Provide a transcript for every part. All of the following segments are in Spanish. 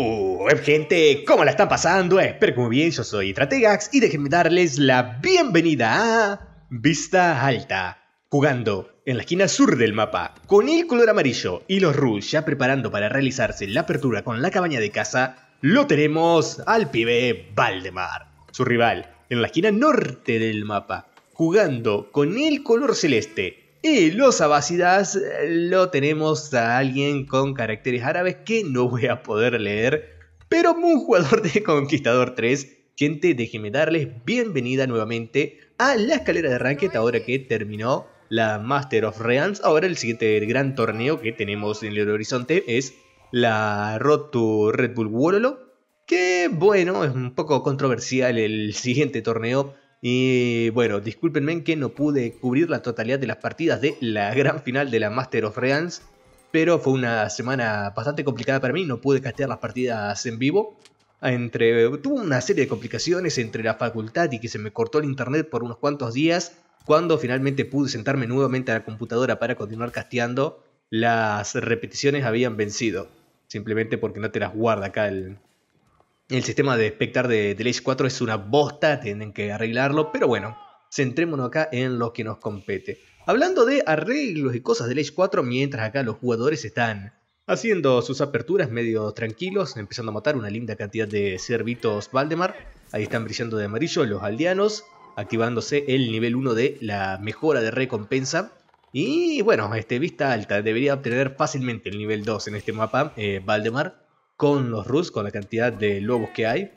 Web gente, ¿cómo la están pasando? Espero que muy bien, yo soy Trategax y déjenme darles la bienvenida a Vista Alta, jugando en la esquina sur del mapa, con el color amarillo y los Rush ya preparando para realizarse la apertura con la cabaña de casa, lo tenemos al pibe Valdemar, su rival, en la esquina norte del mapa, jugando con el color celeste y los abacidas eh, lo tenemos a alguien con caracteres árabes que no voy a poder leer, pero un jugador de Conquistador 3. Gente, déjenme darles bienvenida nuevamente a la escalera de Ranked ahora que terminó la Master of Realms. Ahora el siguiente gran torneo que tenemos en el horizonte es la Road to Red Bull Wololo. Que bueno, es un poco controversial el siguiente torneo y bueno, discúlpenme que no pude cubrir la totalidad de las partidas de la gran final de la Master of Realms, pero fue una semana bastante complicada para mí, no pude castear las partidas en vivo. Entre, tuve una serie de complicaciones entre la facultad y que se me cortó el internet por unos cuantos días, cuando finalmente pude sentarme nuevamente a la computadora para continuar casteando, las repeticiones habían vencido, simplemente porque no te las guarda acá el, el sistema de espectar de, Ley 4 es una bosta, tienen que arreglarlo, pero bueno, centrémonos acá en lo que nos compete. Hablando de arreglos y cosas de Age 4, mientras acá los jugadores están haciendo sus aperturas medio tranquilos, empezando a matar una linda cantidad de cervitos Valdemar. Ahí están brillando de amarillo los aldeanos, activándose el nivel 1 de la mejora de recompensa. Y bueno, este, vista alta, debería obtener fácilmente el nivel 2 en este mapa, eh, Valdemar con los Rus, con la cantidad de lobos que hay.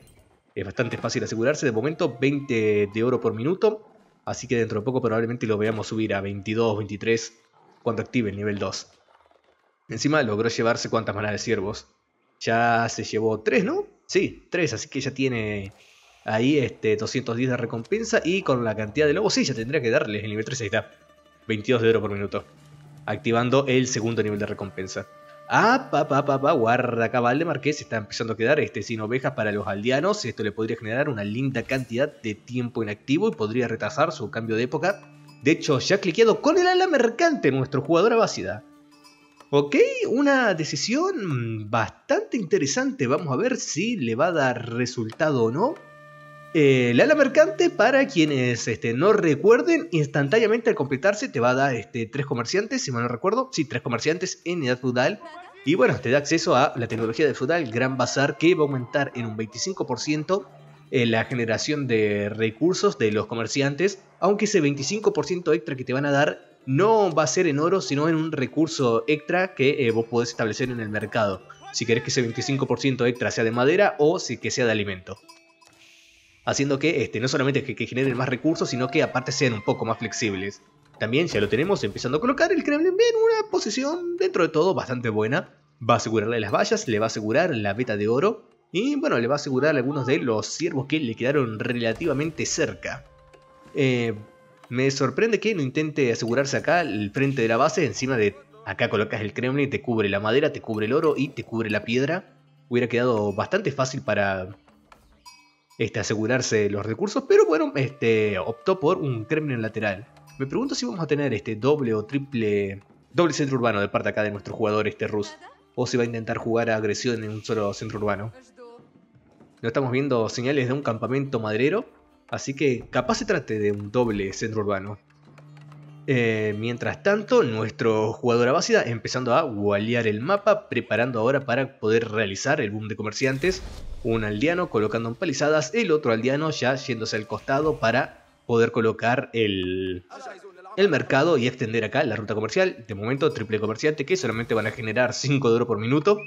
Es bastante fácil asegurarse. De momento, 20 de oro por minuto. Así que dentro de poco probablemente lo veamos subir a 22, 23 cuando active el nivel 2. Encima logró llevarse cuantas manadas de ciervos. Ya se llevó 3, ¿no? Sí, 3. Así que ya tiene ahí este 210 de recompensa. Y con la cantidad de lobos, sí, ya tendría que darles el nivel 3. Ahí está. 22 de oro por minuto. Activando el segundo nivel de recompensa. Ah, pa, pa, pa, pa, guarda Marqués está empezando a quedar este sin ovejas para los aldeanos. Esto le podría generar una linda cantidad de tiempo inactivo y podría retrasar su cambio de época. De hecho, ya ha cliqueado con el ala mercante nuestro jugador vacía. Ok, una decisión mm, bastante interesante. Vamos a ver si le va a dar resultado o no. El eh, ala mercante, para quienes este, no recuerden, instantáneamente al completarse te va a dar este, tres comerciantes, si mal no recuerdo, sí, tres comerciantes en edad feudal. Y bueno, te da acceso a la tecnología de feudal, Gran Bazar, que va a aumentar en un 25% eh, la generación de recursos de los comerciantes, aunque ese 25% extra que te van a dar no va a ser en oro, sino en un recurso extra que eh, vos podés establecer en el mercado. Si querés que ese 25% extra sea de madera o si que sea de alimento haciendo que este, no solamente que, genere generen más recursos, sino que aparte sean un poco más flexibles. También ya lo tenemos empezando a colocar el Kremlin en una posición dentro de todo bastante buena. Va a asegurarle las vallas, le va a asegurar la beta de oro y bueno, le va a asegurar algunos de los ciervos que le quedaron relativamente cerca. Eh, me sorprende que no intente asegurarse acá el frente de la base encima de... Acá colocas el Kremlin, te cubre la madera, te cubre el oro y te cubre la piedra. Hubiera quedado bastante fácil para este, asegurarse los recursos, pero bueno, este, optó por un término lateral. Me pregunto si vamos a tener este doble o triple doble centro urbano de parte acá de nuestro jugador este Rus, o si va a intentar jugar a agresión en un solo centro urbano. No estamos viendo señales de un campamento madrero, así que capaz se trate de un doble centro urbano. Eh, mientras tanto, nuestro jugador Abácida empezando a gualear el mapa, preparando ahora para poder realizar el boom de comerciantes un aldeano colocando empalizadas, el otro aldeano ya yéndose al costado para poder colocar el, el mercado y extender acá la ruta comercial. De momento, triple comerciante que solamente van a generar 5 de oro por minuto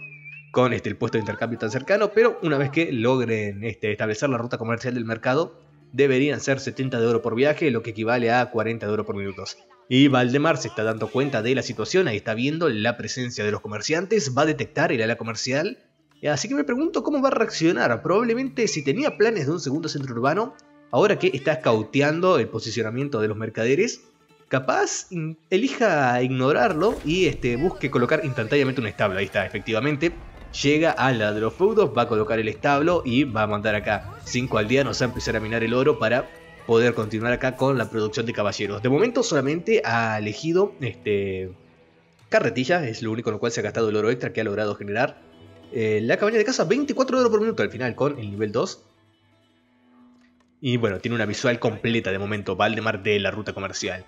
con este, el puesto de intercambio tan cercano, pero una vez que logren este, establecer la ruta comercial del mercado, deberían ser 70 de oro por viaje, lo que equivale a 40 de oro por minutos. Y Valdemar se está dando cuenta de la situación, ahí está viendo la presencia de los comerciantes, va a detectar el ala comercial Así que me pregunto cómo va a reaccionar. Probablemente si tenía planes de un segundo centro urbano, ahora que está cauteando el posicionamiento de los mercaderes, capaz elija ignorarlo y este, busque colocar instantáneamente un establo. Ahí está, efectivamente. Llega a la de los feudos, va a colocar el establo y va a mandar acá 5 aldeanos a empezar a minar el oro para poder continuar acá con la producción de caballeros. De momento solamente ha elegido este, carretillas, es lo único en lo cual se ha gastado el oro extra que ha logrado generar. Eh, la cabaña de casa, 24 euros por minuto al final con el nivel 2. Y bueno, tiene una visual completa de momento, Valdemar de la ruta comercial.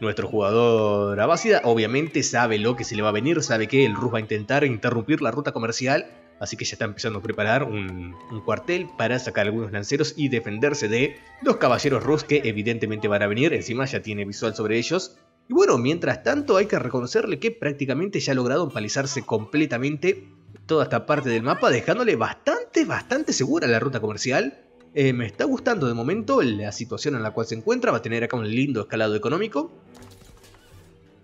Nuestro jugador Abacida obviamente sabe lo que se le va a venir, sabe que el Rus va a intentar interrumpir la ruta comercial, así que ya está empezando a preparar un, un cuartel para sacar algunos lanceros y defenderse de los caballeros Rus que evidentemente van a venir, encima ya tiene visual sobre ellos. Y bueno, mientras tanto hay que reconocerle que prácticamente ya ha logrado empalizarse completamente toda esta parte del mapa, dejándole bastante, bastante segura la ruta comercial. Eh, me está gustando de momento la situación en la cual se encuentra, va a tener acá un lindo escalado económico.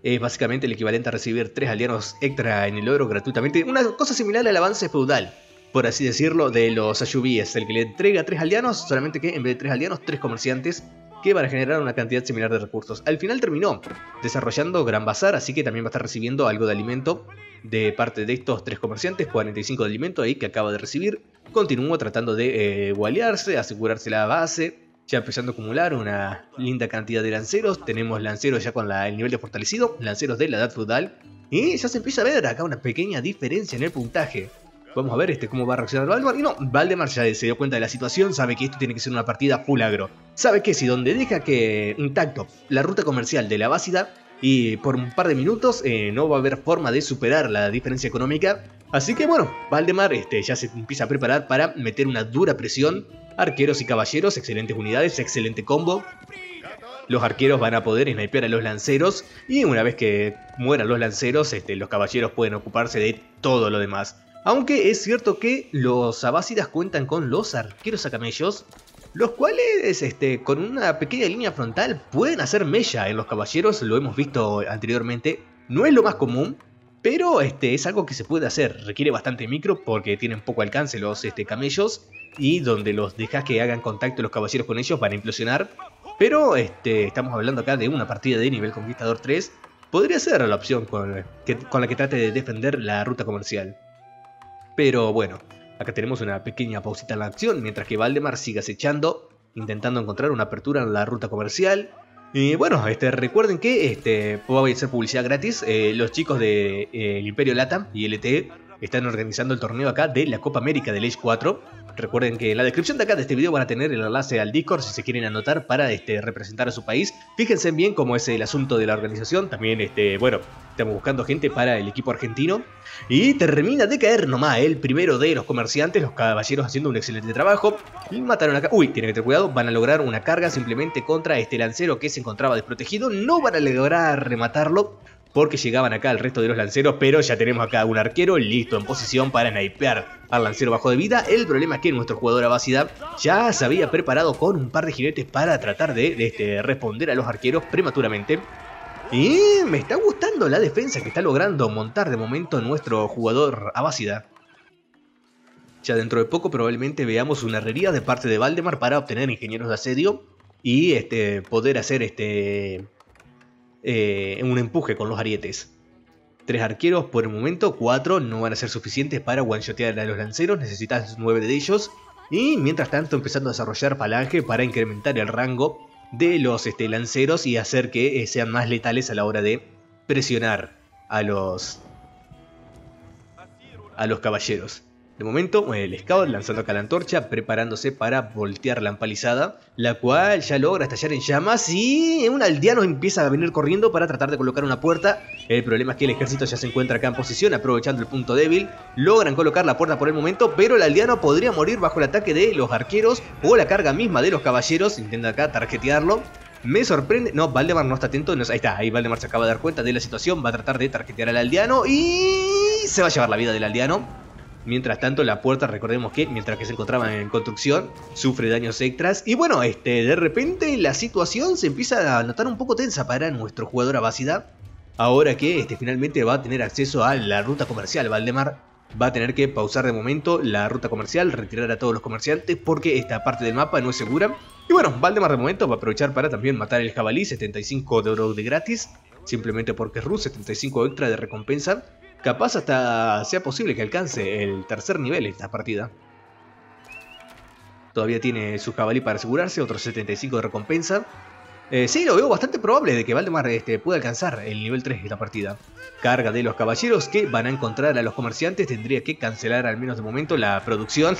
Es básicamente el equivalente a recibir tres aldeanos extra en el oro gratuitamente. Una cosa similar al avance feudal, por así decirlo, de los ayubíes. El que le entrega 3 aldeanos, solamente que en vez de 3 aldeanos, 3 comerciantes que para generar una cantidad similar de recursos. Al final terminó desarrollando Gran Bazar, así que también va a estar recibiendo algo de alimento de parte de estos tres comerciantes, 45 de alimento ahí que acaba de recibir. Continúa tratando de eh, asegurarse la base, ya empezando a acumular una linda cantidad de lanceros. Tenemos lanceros ya con el nivel de fortalecido, lanceros de la edad feudal. Y ya se empieza a ver acá una pequeña diferencia en el puntaje vamos a ver este cómo va a reaccionar Valdemar. Y no, Valdemar ya se dio cuenta de la situación, sabe que esto tiene que ser una partida fulagro. Sabe que si donde deja que intacto la ruta comercial de la Básida y por un par de minutos eh, no va a haber forma de superar la diferencia económica. Así que bueno, Valdemar este, ya se empieza a preparar para meter una dura presión. Arqueros y caballeros, excelentes unidades, excelente combo. Los arqueros van a poder snipear a los lanceros y una vez que mueran los lanceros, este, los caballeros pueden ocuparse de todo lo demás. Aunque es cierto que los abásidas cuentan con los arqueros a camellos, los cuales este, con una pequeña línea frontal pueden hacer mella en los caballeros, lo hemos visto anteriormente. No es lo más común, pero este, es algo que se puede hacer. Requiere bastante micro porque tienen poco alcance los este, camellos y donde los dejas que hagan contacto los caballeros con ellos van a implosionar. Pero este, estamos hablando acá de una partida de nivel Conquistador 3. Podría ser la opción con la que trate de defender la ruta comercial. Pero bueno, acá tenemos una pequeña pausita en la acción mientras que Valdemar sigue acechando, intentando encontrar una apertura en la ruta comercial. Y bueno, este, recuerden que este, voy a hacer publicidad gratis. Eh, los chicos de, eh, El Imperio Latam y LTE están organizando el torneo acá de la Copa América del Age 4. Recuerden que en la descripción de acá de este video van a tener el enlace al Discord si se quieren anotar para este, representar a su país. Fíjense bien cómo es el asunto de la organización. También, este, bueno, estamos buscando gente para el equipo argentino. Y termina de caer nomás el primero de los comerciantes, los caballeros haciendo un excelente trabajo. Y mataron acá. Uy, tienen que tener cuidado, van a lograr una carga simplemente contra este lancero que se encontraba desprotegido. No van a lograr rematarlo porque llegaban acá el resto de los lanceros, pero ya tenemos acá un arquero listo en posición para snipear al lancero bajo de vida. El problema es que nuestro jugador Abacida ya se había preparado con un par de jinetes para tratar de, este, responder a los arqueros prematuramente. Y me está gustando la defensa que está logrando montar de momento nuestro jugador Abacida. Ya dentro de poco probablemente veamos una herrería de parte de Valdemar para obtener ingenieros de asedio y este, poder hacer este, eh, un empuje con los arietes. Tres arqueros por el momento, cuatro no van a ser suficientes para one-shotear a los lanceros, necesitas nueve de ellos. Y mientras tanto empezando a desarrollar falange para incrementar el rango de los este, lanceros y hacer que eh, sean más letales a la hora de presionar a los, a los caballeros. De momento, el scout lanzando acá la antorcha preparándose para voltear la empalizada, la cual ya logra estallar en llamas y un aldeano empieza a venir corriendo para tratar de colocar una puerta. El problema es que el ejército ya se encuentra acá en posición, aprovechando el punto débil. Logran colocar la puerta por el momento, pero el aldeano podría morir bajo el ataque de los arqueros o la carga misma de los caballeros. Intenta acá tarjetearlo. Me sorprende. No, Valdemar no está atento. ahí está, ahí Valdemar se acaba de dar cuenta de la situación. Va a tratar de tarjetear al aldeano y. Se va a llevar la vida del aldeano. Mientras tanto, la puerta, recordemos que mientras que se encontraba en construcción, sufre daños extras. Y bueno, este, de repente la situación se empieza a notar un poco tensa para nuestro jugador Abacidad. Ahora que este, finalmente va a tener acceso a la ruta comercial, Valdemar va a tener que pausar de momento la ruta comercial, retirar a todos los comerciantes porque esta parte del mapa no es segura. Y bueno, Valdemar de momento va a aprovechar para también matar el jabalí, 75 de oro de gratis, simplemente porque es ru 75 extra de recompensa. Capaz hasta sea posible que alcance el tercer nivel esta partida. Todavía tiene su jabalí para asegurarse, otros 75 de recompensa. Eh, sí, lo veo bastante probable de que Valdemar este, pueda alcanzar el nivel 3 de la partida. Carga de los caballeros que van a encontrar a los comerciantes tendría que cancelar al menos de momento la producción.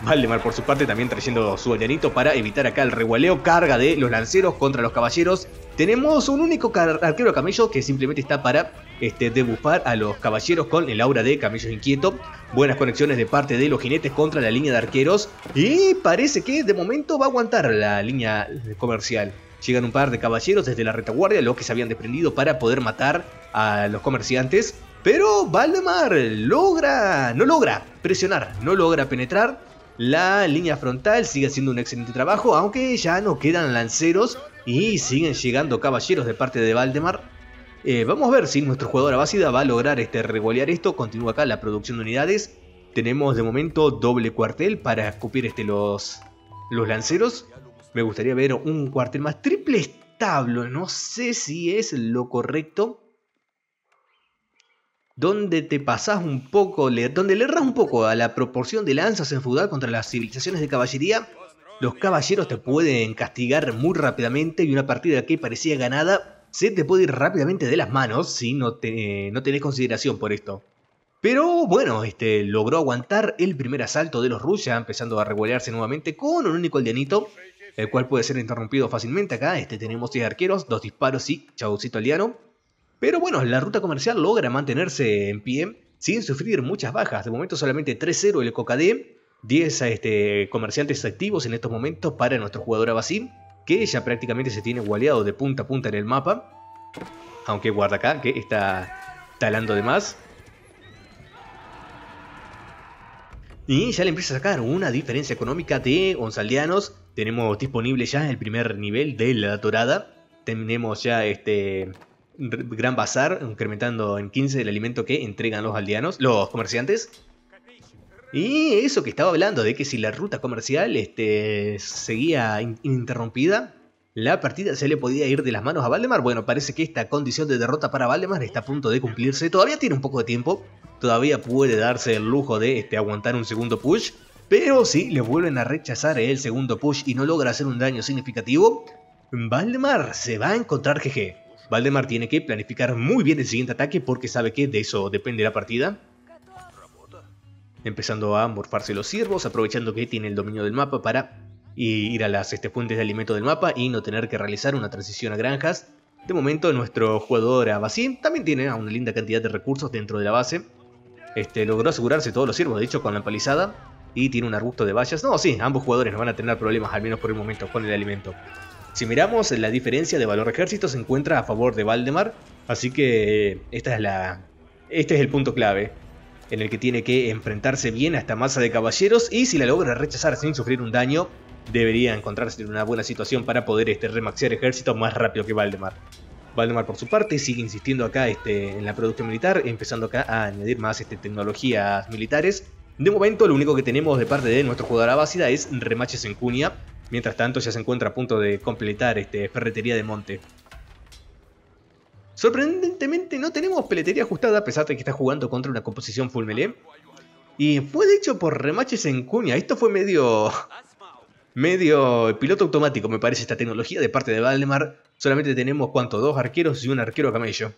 Valdemar por su parte también trayendo su allanito para evitar acá el regualeo. Carga de los lanceros contra los caballeros. Tenemos un único arquero camello que simplemente está para este, debufar a los caballeros con el aura de camello inquieto. Buenas conexiones de parte de los jinetes contra la línea de arqueros. Y parece que de momento va a aguantar la línea comercial. Llegan un par de caballeros desde la retaguardia, los que se habían desprendido para poder matar a los comerciantes. Pero Valdemar logra, no logra presionar, no logra penetrar. La línea frontal sigue haciendo un excelente trabajo, aunque ya no quedan lanceros y siguen llegando caballeros de parte de Valdemar. Eh, vamos a ver si nuestro jugador básica va a lograr este, regolear esto. Continúa acá la producción de unidades. Tenemos de momento doble cuartel para escupir este, los, los lanceros. Me gustaría ver un cuartel más. Triple establo, no sé si es lo correcto. Donde te pasas un poco, donde le erras un poco a la proporción de lanzas en feudal contra las civilizaciones de caballería. Los caballeros te pueden castigar muy rápidamente y una partida que parecía ganada se te puede ir rápidamente de las manos si no, no tenés consideración por esto. Pero bueno, este, logró aguantar el primer asalto de los Rusia, empezando a regolearse nuevamente con un único aldeanito el cual puede ser interrumpido fácilmente. Acá este, tenemos 10 arqueros, dos disparos y chaucito aliano. Pero bueno, la ruta comercial logra mantenerse en pie sin sufrir muchas bajas. De momento solamente 3-0 el Cocadé, 10 este, comerciantes activos en estos momentos para nuestro jugador Vasim. que ya prácticamente se tiene gualeado de punta a punta en el mapa. Aunque guarda acá que está talando de más. Y ya le empieza a sacar una diferencia económica de aldeanos. Tenemos disponible ya el primer nivel de la torada. Tenemos ya este gran bazar, incrementando en 15 el alimento que entregan los aldeanos, los comerciantes. Y eso que estaba hablando de que si la ruta comercial este, seguía ininterrumpida. interrumpida, la partida se le podía ir de las manos a Valdemar. Bueno, parece que esta condición de derrota para Valdemar está a punto de cumplirse. Todavía tiene un poco de tiempo, todavía puede darse el lujo de este, aguantar un segundo push. Pero si le vuelven a rechazar el segundo push y no logra hacer un daño significativo, Valdemar se va a encontrar GG. Valdemar tiene que planificar muy bien el siguiente ataque porque sabe que de eso depende la partida. Empezando a morfarse los ciervos, aprovechando que tiene el dominio del mapa para ir a las este, fuentes de alimento del mapa y no tener que realizar una transición a granjas. De momento nuestro jugador Abasín también tiene una linda cantidad de recursos dentro de la base este, logró asegurarse todos los siervos, de hecho, con la empalizada. Y tiene un arbusto de vallas. No, sí, ambos jugadores no van a tener problemas, al menos por el momento, con el alimento. Si miramos, la diferencia de valor ejército se encuentra a favor de Valdemar. Así que eh, esta es la, este es el punto clave. En el que tiene que enfrentarse bien a esta masa de caballeros. Y si la logra rechazar sin sufrir un daño, debería encontrarse en una buena situación para poder este, remaxear ejército más rápido que Valdemar. Valdemar por su parte sigue insistiendo acá este, en la producción militar, empezando acá a añadir más este, tecnologías militares. De momento lo único que tenemos de parte de nuestro jugador básica es remaches en cuña, mientras tanto ya se encuentra a punto de completar este, ferretería de monte. Sorprendentemente no tenemos peletería ajustada a pesar de que está jugando contra una composición full melee. Y fue de hecho por remaches en cuña, esto fue medio... medio piloto automático me parece esta tecnología de parte de Valdemar, Solamente tenemos, ¿cuánto? Dos arqueros y un arquero camello.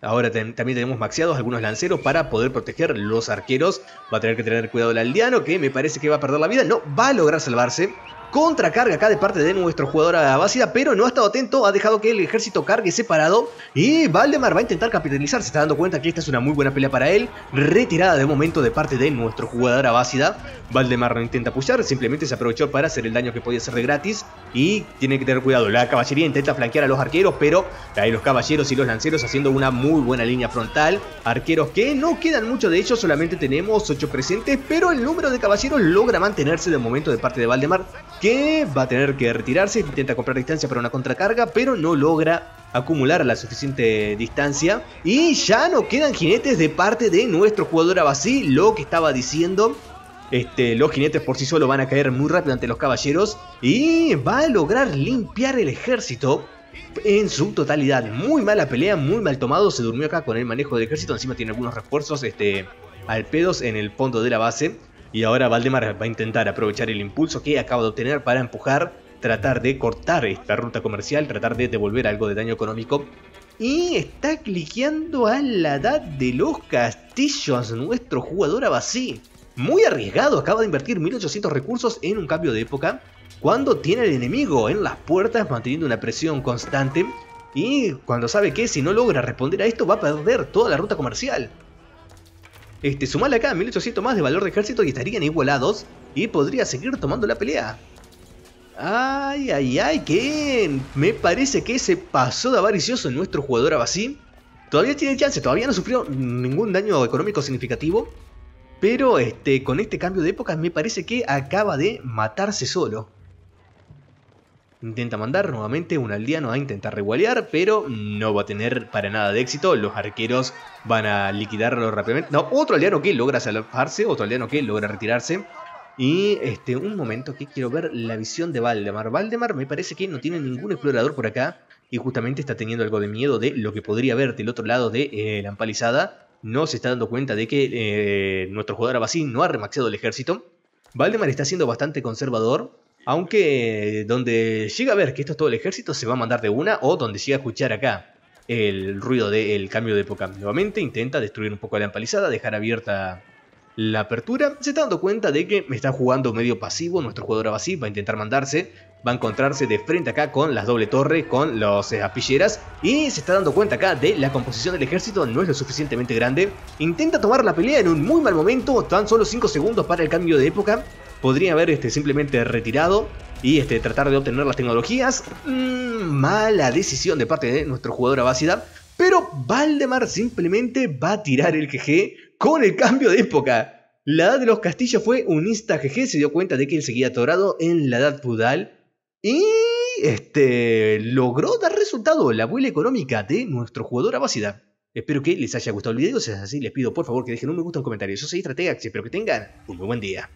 Ahora también tenemos maxeados algunos lanceros para poder proteger los arqueros. Va a tener que tener cuidado el aldeano, que me parece que va a perder la vida. No, va a lograr salvarse. Contracarga acá de parte de nuestro jugador Abásida, pero no ha estado atento, ha dejado que el ejército cargue separado y Valdemar va a intentar capitalizar, se está dando cuenta que esta es una muy buena pelea para él, retirada de momento de parte de nuestro jugador Abásida, Valdemar no intenta pushar, simplemente se aprovechó para hacer el daño que podía hacer de gratis y tiene que tener cuidado, la caballería intenta flanquear a los arqueros, pero hay los caballeros y los lanceros haciendo una muy buena línea frontal, arqueros que no quedan mucho de ellos, solamente tenemos 8 presentes, pero el número de caballeros logra mantenerse de momento de parte de Valdemar, que va a tener que retirarse, intenta comprar distancia para una contracarga, pero no logra acumular la suficiente distancia y ya no quedan jinetes de parte de nuestro jugador Abasí, lo que estaba diciendo. Este, los jinetes por sí solo van a caer muy rápido ante los caballeros y va a lograr limpiar el ejército en su totalidad. Muy mala pelea, muy mal tomado, se durmió acá con el manejo del ejército, encima tiene algunos refuerzos este, al pedos en el fondo de la base y ahora Valdemar va a intentar aprovechar el impulso que acaba de obtener para empujar, tratar de cortar esta ruta comercial, tratar de devolver algo de daño económico. Y está cliqueando a la edad de los castillos nuestro jugador Abasí. Muy arriesgado, acaba de invertir 1800 recursos en un cambio de época, cuando tiene al enemigo en las puertas manteniendo una presión constante, y cuando sabe que si no logra responder a esto va a perder toda la ruta comercial. Este, sumarle acá 1800 más de valor de ejército y estarían igualados y podría seguir tomando la pelea. Ay, ay, ay, que Me parece que se pasó de avaricioso nuestro jugador Abasí. Todavía tiene chance, todavía no sufrió ningún daño económico significativo. Pero este, con este cambio de época me parece que acaba de matarse solo. Intenta mandar nuevamente un aldeano a intentar regualear, pero no va a tener para nada de éxito. Los arqueros van a liquidarlo rápidamente. No, otro aldeano que logra salvarse, otro aldeano que logra retirarse. Y este, un momento que quiero ver la visión de Valdemar. Valdemar me parece que no tiene ningún explorador por acá. Y justamente está teniendo algo de miedo de lo que podría ver del otro lado de eh, la empalizada. No se está dando cuenta de que eh, nuestro jugador Abasín no ha remaxeado el ejército. Valdemar está siendo bastante conservador. Aunque donde llega a ver que esto es todo el ejército, se va a mandar de una, o donde llega a escuchar acá el ruido del cambio de época. Nuevamente intenta destruir un poco la empalizada, dejar abierta la apertura. Se está dando cuenta de que me está jugando medio pasivo, nuestro jugador así va a intentar mandarse, va a encontrarse de frente acá con las doble torre, con los eh, apilleras y se está dando cuenta acá de la composición del ejército no es lo suficientemente grande. Intenta tomar la pelea en un muy mal momento, tan solo 5 segundos para el cambio de época podría haber este, simplemente retirado y este, tratar de obtener las tecnologías. Mm, mala decisión de parte de nuestro jugador abasida Pero Valdemar simplemente va a tirar el GG con el cambio de época. La edad de los castillos fue un insta GG, se dio cuenta de que él seguía atorado en la edad feudal y este, logró dar resultado la vuela económica de nuestro jugador abasida Espero que les haya gustado el video, si es así les pido por favor que dejen un me gusta en comentarios. Yo soy y espero que tengan un muy buen día.